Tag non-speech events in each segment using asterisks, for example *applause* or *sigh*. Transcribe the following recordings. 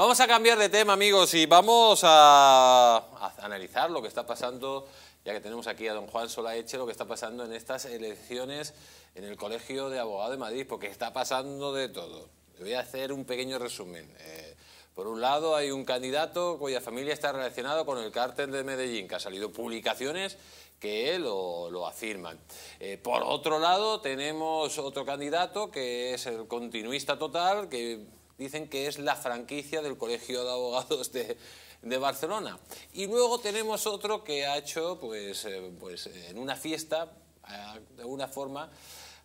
Vamos a cambiar de tema, amigos, y vamos a, analizar lo que está pasando, ya que tenemos aquí a don Juan Solaeche, lo que está pasando en estas elecciones en el Colegio de Abogados de Madrid, porque está pasando de todo. voy a hacer un pequeño resumen. Eh, por un lado, hay un candidato cuya familia está relacionada con el cártel de Medellín, que ha salido publicaciones que lo, lo afirman. Eh, por otro lado, tenemos otro candidato que es el continuista total, que Dicen que es la franquicia del Colegio de Abogados de, Barcelona. Y luego tenemos otro que ha hecho, pues, eh, pues en una fiesta, de alguna forma,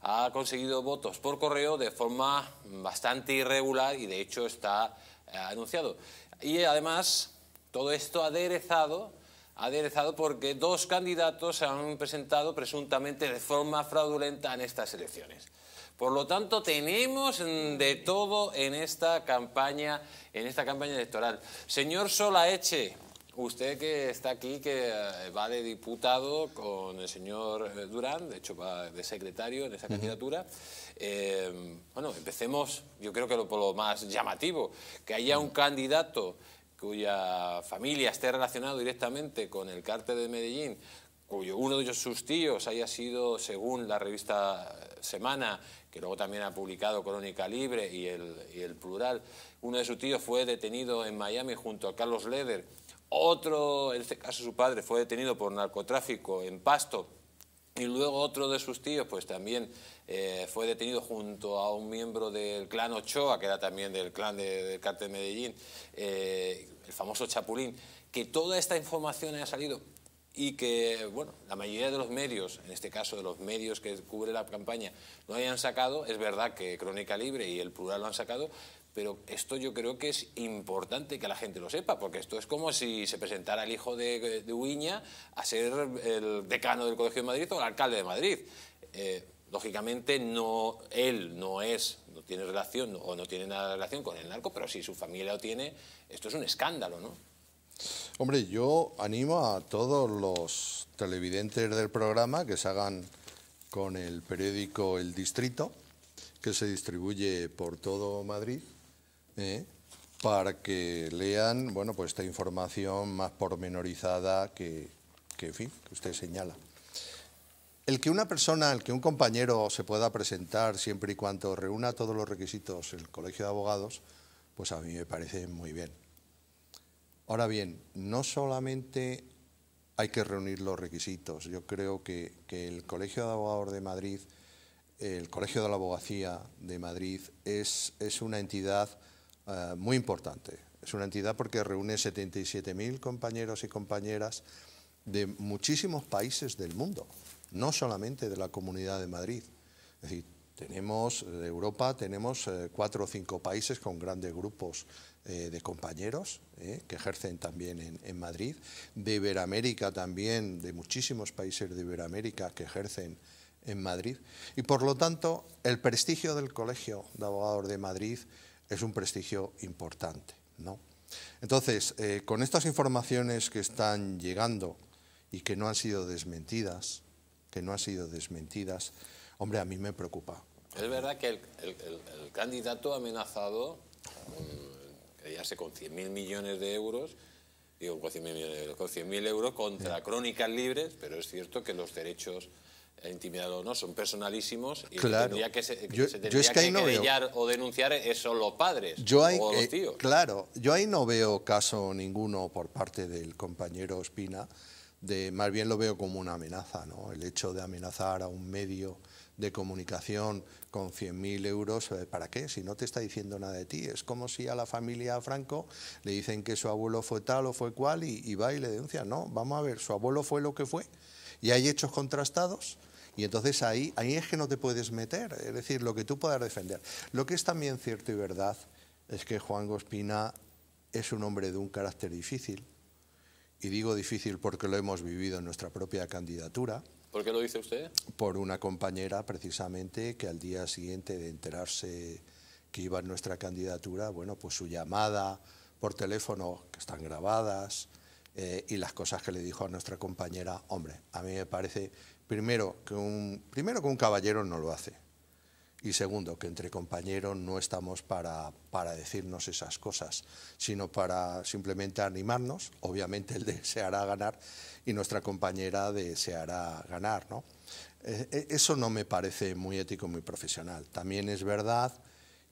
ha conseguido votos por correo de forma bastante irregular y de hecho está eh, anunciado. Y además, todo esto ha aderezado porque dos candidatos se han presentado presuntamente de forma fraudulenta en estas elecciones. Por lo tanto, tenemos de todo en esta campaña, en esta campaña electoral. Señor Solaeche, usted que está aquí, que eh, va de diputado con el señor eh, Durán, de hecho va de secretario en esa candidatura. Eh, bueno, empecemos, yo creo que por lo más llamativo, que haya un candidato cuya familia esté relacionado directamente con el cártel de Medellín, uno de sus tíos haya sido, según la revista Semana, que luego también ha publicado Crónica Libre y el, Plural, uno de sus tíos fue detenido en Miami junto a Carlos Leder, otro, en este caso su padre, fue detenido por narcotráfico en Pasto, y luego otro de sus tíos, pues también eh, fue detenido junto a un miembro del clan Ochoa, que era también del clan del cártel Medellín, eh, el famoso Chapulín, que toda esta información haya salido y que, bueno, la mayoría de los medios, en este caso de los medios que cubre la campaña, no hayan sacado, es verdad que Crónica Libre y el plural lo han sacado, pero esto yo creo que es importante que la gente lo sepa, porque esto es como si se presentara el hijo de, de a ser el decano del Colegio de Madrid o el alcalde de Madrid. Eh, lógicamente no él no es no tiene relación o no tiene nada de relación con el narco pero si su familia lo tiene esto es un escándalo no Hombre, yo animo a todos los televidentes del programa que se hagan con el periódico El Distrito, que se distribuye por todo Madrid, ¿eh? para que lean bueno, pues esta información más pormenorizada que, fin, que usted señala. El que una persona, el que un compañero se pueda presentar siempre y cuando reúna todos los requisitos el Colegio de Abogados, pues a mí me parece muy bien. Ahora bien, no solamente hay que reunir los requisitos. Yo creo que, el Colegio de Abogados de Madrid, el Colegio de la Abogacía de Madrid, es, una entidad eh, muy importante. Es una entidad porque reúne 77.000 compañeros y compañeras de muchísimos países del mundo, no solamente de la Comunidad de Madrid. Es decir, tenemos, eh, de Europa tenemos eh, cuatro o cinco países con grandes grupos eh, de compañeros que ejercen también en, Madrid. De Iberoamérica también, de muchísimos países de Iberoamérica que ejercen en Madrid. Y por lo tanto, el prestigio del Colegio de Abogados de Madrid es un prestigio importante. Entonces, con estas informaciones que están llegando y que no han sido desmentidas, que no han sido desmentidas, hombre, a mí me preocupa. Es verdad que el, el, el, candidato amenazado, mm, ya con 100.000 millones de euros, digo, con 100.000 euros contra crónicas libres, pero es cierto que los derechos eh, intimidados no son personalísimos y claro. que se, tendría que, o denunciar eso los padres yo o los eh, tíos. claro, yo ahí no veo caso ninguno por parte del compañero Espina más bien lo veo como una amenaza, el hecho de amenazar a un medio de comunicación con 100.000 euros, eh, ¿para qué? Si no te está diciendo nada de ti. Es como si a la familia Franco le dicen que su abuelo fue tal o fue cual y, va y le denuncia. No, vamos a ver, su abuelo fue lo que fue y hay hechos contrastados. Y entonces ahí, ahí es que no te puedes meter, es decir, lo que tú puedas defender. Lo que es también cierto y verdad es que Juan Gospina es un hombre de un carácter difícil, y digo difícil porque lo hemos vivido en nuestra propia candidatura. ¿Por qué lo dice usted? Por una compañera, precisamente, que al día siguiente de enterarse que iba en nuestra candidatura, bueno, pues su llamada por teléfono, que están grabadas, eh, y las cosas que le dijo a nuestra compañera, hombre, a mí me parece, primero, que un, primero que un caballero no lo hace, y segundo, que entre compañeros no estamos para, para, decirnos esas cosas, sino para simplemente animarnos. Obviamente él deseará ganar y nuestra compañera deseará ganar. ¿no? Eh, eh, eso no me parece muy ético, muy profesional. También es verdad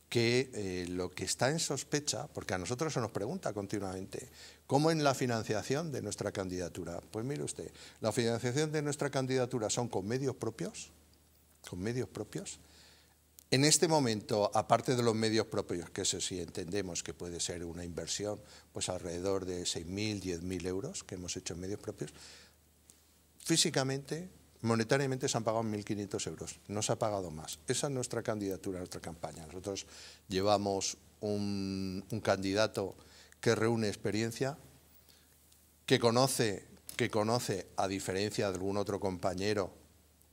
que eh, lo que está en sospecha, porque a nosotros se nos pregunta continuamente, ¿cómo en la financiación de nuestra candidatura? Pues mire usted, la financiación de nuestra candidatura son con medios propios, con medios propios, en este momento, aparte de los medios propios, que eso si entendemos que puede ser una inversión, pues alrededor de 6.000, 10.000 euros que hemos hecho en medios propios, físicamente, monetariamente se han pagado 1.500 euros, no se ha pagado más. Esa es nuestra candidatura, nuestra campaña. Nosotros llevamos un, candidato que reúne experiencia, que conoce, que conoce, a diferencia de algún otro compañero,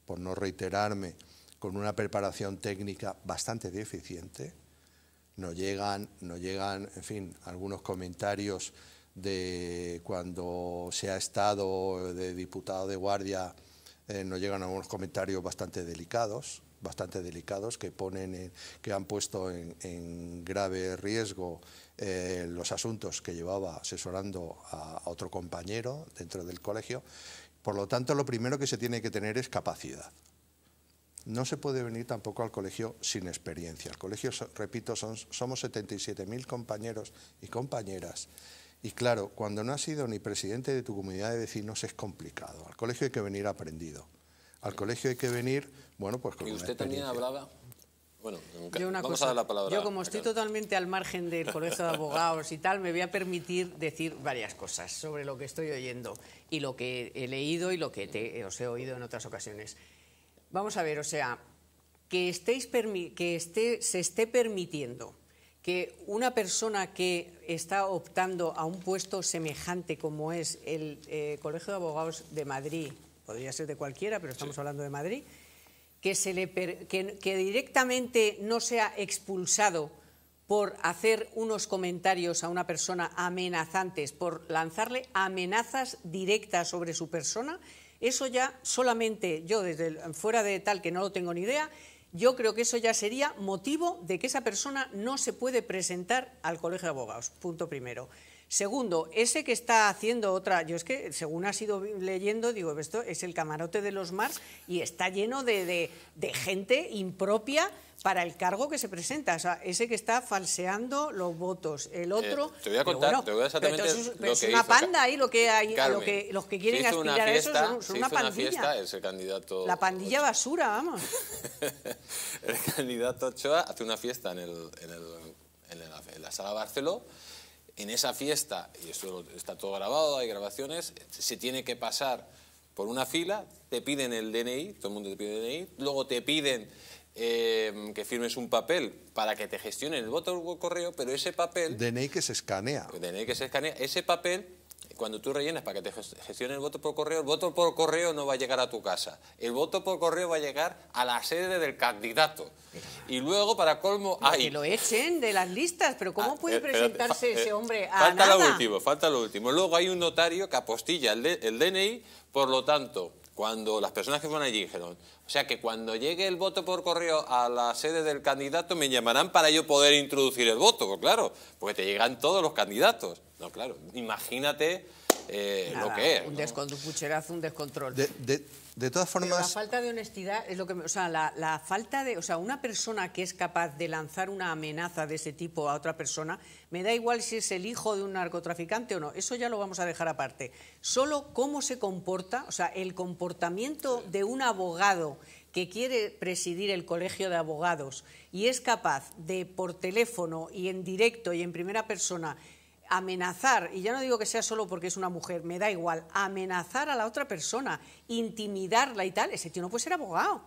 por no reiterarme, con una preparación técnica bastante deficiente. Nos llegan, nos llegan, en fin, algunos comentarios de cuando se ha estado de diputado de guardia, eh, nos llegan algunos comentarios bastante delicados, bastante delicados, que, ponen que han puesto en, grave riesgo eh, los asuntos que llevaba asesorando a otro compañero dentro del colegio. Por lo tanto, lo primero que se tiene que tener es capacidad. No se puede venir tampoco al colegio sin experiencia. El colegio, repito, son, somos 77.000 compañeros y compañeras. Y claro, cuando no has sido ni presidente de tu comunidad de vecinos es complicado. Al colegio hay que venir aprendido. Al colegio hay que venir, bueno, pues con Y usted también hablaba bueno, a la palabra. Yo como estoy totalmente al margen del Colegio de Abogados y tal, me voy a permitir decir varias cosas sobre lo que estoy oyendo y lo que he leído y lo que os he oído en otras ocasiones. Vamos a ver, o sea, que, estéis que se esté permitiendo que una persona que está optando a un puesto semejante como es el eh, Colegio de Abogados de Madrid, podría ser de cualquiera, pero estamos hablando de Madrid, que, se le que directamente no sea expulsado por hacer unos comentarios a una persona amenazantes, por lanzarle amenazas directas sobre su persona, eso ya solamente yo, desde fuera de tal que no lo tengo ni idea, yo creo que eso ya sería motivo de que esa persona no se puede presentar al Colegio de Abogados. Punto primero. Segundo, ese que está haciendo otra, yo es que según has ido leyendo, digo, esto es el camarote de los Mars y está lleno de, gente impropia para el cargo que se presenta. O sea, ese que está falseando los votos. El eh, otro. te voy a contar, te voy a exactamente. Pero es, es una panda ahí, lo que hay, los que quieren aspirar a eso son, una Una fiesta, ese candidato. La pandilla basura, vamos. *laughs* el candidato Ochoa hace una fiesta en, el, en, la, en la sala Barceló en esa fiesta, y esto está todo grabado, hay grabaciones, se tiene que pasar por una fila, te piden el DNI, todo el mundo te pide el DNI, luego te piden eh, que firmes un papel para que te gestionen el voto por correo, pero ese papel... DNI que se escanea. DNI que se escanea, ese papel cuando tú rellenas para que te gestione el voto por correo, el voto por correo no va a llegar a tu casa. El voto por correo va a llegar a la sede del candidato. Y luego, para colmo, hay... Que lo echen de las listas, pero ¿cómo ah, puede eh, presentarse eh, ese hombre a Falta lo último, falta lo último. Luego hay un notario que apostilla el, DNI, por lo tanto, cuando las personas que van allí dijeron, o sea que cuando llegue el voto por correo a la sede del candidato me llamarán para yo poder introducir el voto, pues claro, porque te llegan todos los candidatos. No, claro, imagínate eh, lo que es. Un, descontrol, un un descontrol. De, todas formas... la falta de honestidad es lo que... O sea, la, falta de... O sea, una persona que es capaz de lanzar una amenaza de ese tipo a otra persona, me da igual si es el hijo de un narcotraficante o no, eso ya lo vamos a dejar aparte. Solo cómo se comporta, o sea, el comportamiento de un abogado que quiere presidir el Colegio de Abogados y es capaz de, por teléfono y en directo y en primera persona, amenazar, y ya no digo que sea solo porque es una mujer, me da igual, amenazar a la otra persona, intimidarla y tal, ese tío no puede ser abogado.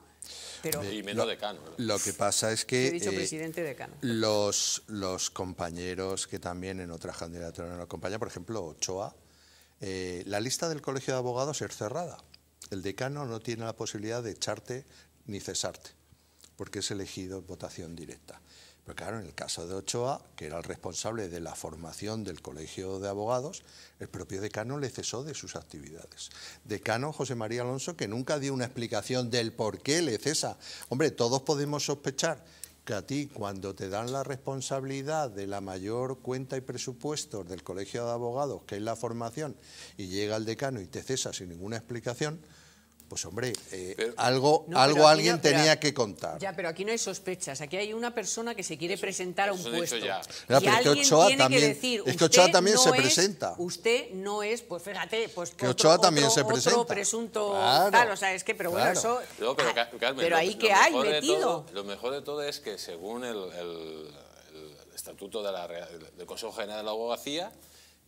Pero y menos decano. Lo que pasa es que. Eh, los, los compañeros que también en otra candidatura lo acompañan, por ejemplo, Ochoa, eh, la lista del colegio de abogados es cerrada. El decano no tiene la posibilidad de echarte ni cesarte, porque es elegido votación directa. Pero claro, en el caso de Ochoa, que era el responsable de la formación del Colegio de Abogados, el propio decano le cesó de sus actividades. Decano José María Alonso, que nunca dio una explicación del por qué le cesa. Hombre, todos podemos sospechar que a ti cuando te dan la responsabilidad de la mayor cuenta y presupuestos del Colegio de Abogados, que es la formación, y llega el decano y te cesa sin ninguna explicación, pues hombre, eh, algo, alguien tenía que contar. Ya, pero aquí no hay sospechas. Aquí hay una persona que se quiere presentar a un puesto. y alguien tiene también, que decir, es que Ochoa también se presenta. Usted no es, pues fíjate, pues que otro, también se presenta. presunto tal, o sea, es que, pero bueno, eso... pero, ah, ahí que hay metido. lo mejor de todo es que según el, estatuto de la, del Consejo General de la Abogacía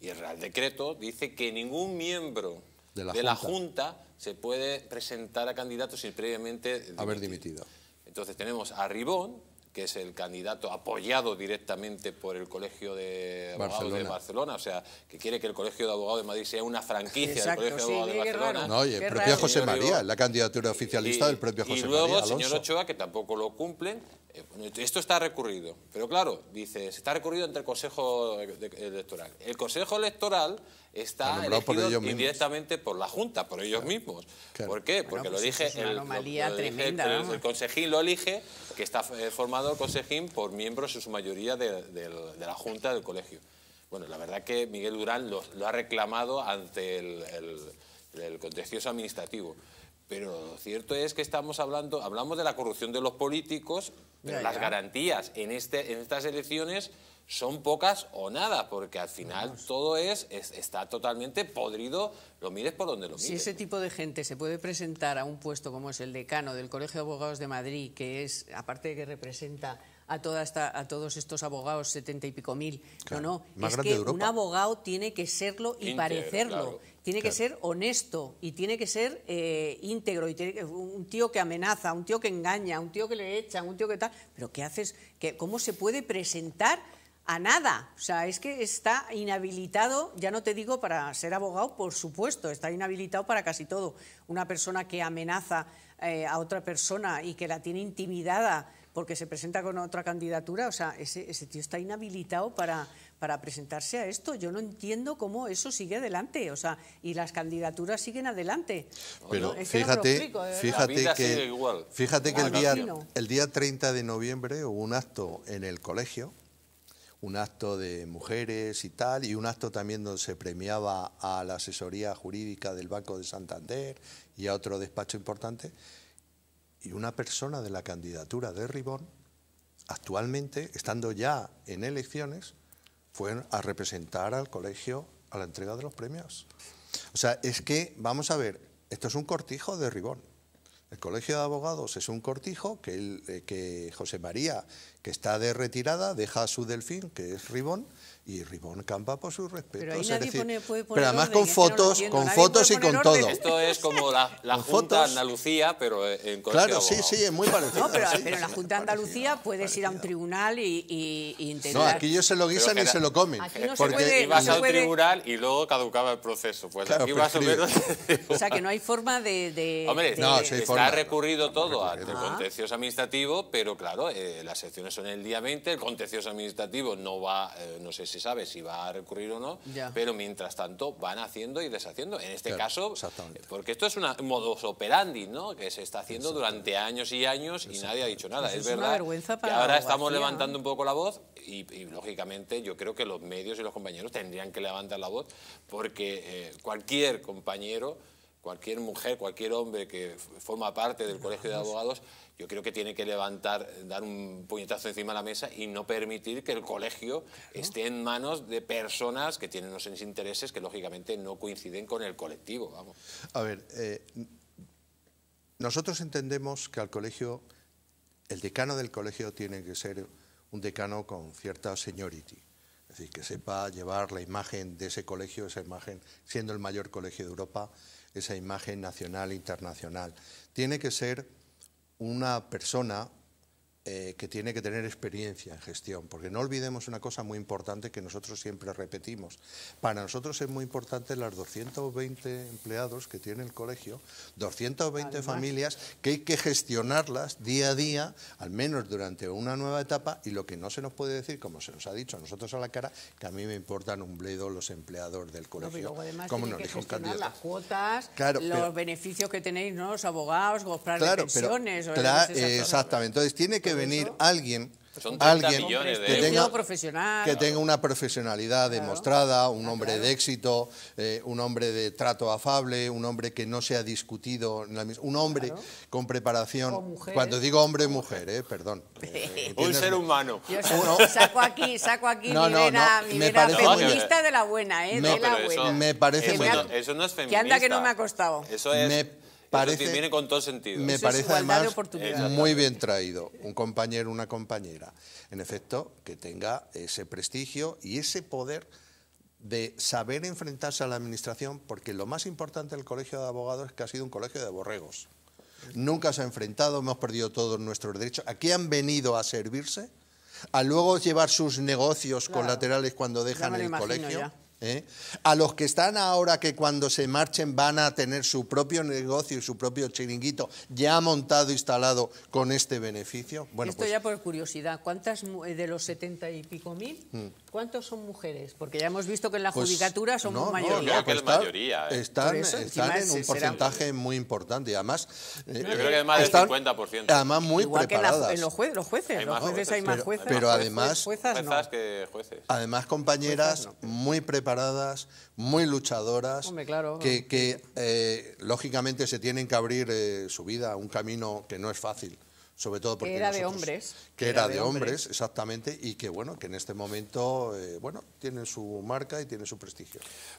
y el Real Decreto, dice que ningún miembro de la, junta se puede presentar a candidatos sin previamente... Haber dimitido. Entonces tenemos a Ribón, que es el candidato apoyado directamente por el Colegio de Abogados de Barcelona, o sea, que quiere que el Colegio de Abogados de Madrid sea una franquicia del Colegio de Abogados de Barcelona. no, el propio José María, la candidatura oficialista del propio José María. Y luego el señor Ochoa, que tampoco lo cumplen, eh, esto está recurrido, pero claro, dice, está recurrido ante el Consejo Electoral. El Consejo Electoral está elegido indirectamente por la Junta, por ellos mismos. ¿Por qué? Porque lo dije, pues es el, anomalía lo, el, consejín lo elige, que está eh, formado el consejín por miembros en su mayoría de, la Junta del Colegio. Bueno, la verdad que Miguel Durán lo, ha reclamado ante el, el contencioso administrativo. Pero lo cierto es que estamos hablando, hablamos de la corrupción de los políticos, pero las garantías en, este, en estas elecciones son pocas o nada, porque al final todo es, está totalmente podrido, lo mires por donde lo mires. Si ese tipo de gente se puede presentar a un puesto como es el decano del Colegio de Abogados de Madrid, que es, aparte de que representa a, toda esta, a todos estos abogados, setenta y pico mil. no, no. es que un abogado tiene que serlo y parecerlo. Tiene que ser honesto y tiene que ser eh, íntegro. Y un tío que amenaza, un tío que engaña, un tío que le echa, un tío que tal. Pero ¿qué haces? ¿Cómo se puede presentar a nada? O sea, es que está inhabilitado, ya no te digo para ser abogado, por supuesto, está inhabilitado para casi todo. Una persona que amenaza eh, a otra persona y que la tiene intimidada porque se presenta con otra candidatura, o sea, ese, tío está inhabilitado para, para presentarse a esto. Yo no entiendo cómo eso sigue adelante, o sea, y las candidaturas siguen adelante. Pero fíjate, que, fíjate que el día, el día 30 de noviembre hubo un acto en el colegio, un acto de mujeres y tal, y un acto también donde se premiaba a la asesoría jurídica del Banco de Santander y a otro despacho importante y una persona de la candidatura de Ribón, actualmente, estando ya en elecciones, fue a representar al colegio a la entrega de los premios. O sea, es que, vamos a ver, esto es un cortijo de Ribón. El Colegio de Abogados es un cortijo que, eh, que José María, que está de retirada, deja a su delfín, que es Ribón, y Ribón campa por su respeto. Pero, pero, además con fotos, con fotos y con todo. Esto es como la, la Junta de Andalucía, pero en Claro, sí, sí, es muy parecido. No, pero, en la Junta de Andalucía puedes ir a un tribunal y, intentar... No, aquí ellos se lo guisan y se lo comen. porque se al tribunal y luego caducaba el proceso. Pues o sea, que no hay forma de... no, hay forma ha recurrido todo al contencioso administrativo, pero claro, eh, las elecciones son el día 20, el contencioso administrativo no va, eh, no sé si sabe si va a recurrir o no, pero mientras tanto van haciendo y deshaciendo. En este caso, porque esto es un modus operandi, ¿no? Que se está haciendo durante años y años y nadie ha dicho nada. es, es una vergüenza para ahora estamos levantando un poco la voz y, lógicamente yo creo que los medios y los compañeros tendrían que levantar la voz porque eh, cualquier compañero cualquier mujer, cualquier hombre que forma parte del Colegio de Abogados, yo creo que tiene que levantar, dar un puñetazo encima de la mesa y no permitir que el colegio esté en manos de personas que tienen unos intereses que lógicamente no coinciden con el colectivo. Vamos. A ver, eh, nosotros entendemos que al colegio, el decano del colegio tiene que ser un decano con cierta seniority. Es decir, que sepa llevar la imagen de ese colegio, esa imagen, siendo el mayor colegio de Europa, esa imagen nacional e internacional. Tiene que ser una persona, eh, que tiene que tener experiencia en gestión, porque no olvidemos una cosa muy importante que nosotros siempre repetimos. Para nosotros es muy importante las 220 empleados que tiene el colegio, 220 familias que hay que gestionarlas día a día, al menos durante una nueva etapa, y lo que no se nos puede decir, como se nos ha dicho a nosotros a la cara, que a mí me importan un bledo los empleados del colegio. No, como nos que dijo las cuotas, los beneficios que tenéis, los abogados, comprar pensiones... Eh, exactamente. Entonces tiene que venir alguien alguien que, tenga, que tenga una profesionalidad demostrada, un ah, hombre de éxito, eh, un hombre de trato afable, un hombre que no se ha discutido, un hombre con preparación. Cuando digo hombre, mujer, eh, perdón. *laughs* Eh, un ser humano. saco, aquí, saco aquí mi, no, feminista de la buena, de parece Que anda que no me ha costado. Eso es viene con todo sentido. Me parece además muy bien traído. Un compañero, una compañera, en efecto, que tenga ese prestigio y ese poder de saber enfrentarse a la administración, porque lo más importante del colegio de abogados es que ha sido un colegio de borregos. Nunca se ha enfrentado, hemos perdido todos nuestros derechos. Aquí han venido a servirse, a luego llevar sus negocios colaterales cuando dejan el colegio. ¿eh? a los que están ahora que cuando se marchen van a tener su propio negocio y su propio chiringuito ya montado, instalado con este beneficio. Esto pues ya por curiosidad, ¿cuántas eh, de los setenta y pico mil, mm. cuántos son mujeres? Porque ya hemos visto que en la pues judicatura son mayoría. No, mayoría Están, en un porcentaje muy importante y además... Eh, yo creo que más del 50%. Además muy Igual que en, los, jueces, hay los jueces, hay más jueces. Pero, además... Juezas, que jueces. Además compañeras muy preparadas paradas muy luchadoras, que, eh, lógicamente se tienen que abrir eh, su vida a un camino que no es fácil. Sobre todo porque era de hombres. Que era, de, hombres, exactamente, y que bueno, que en este momento, eh, bueno, tiene su marca y tiene su prestigio.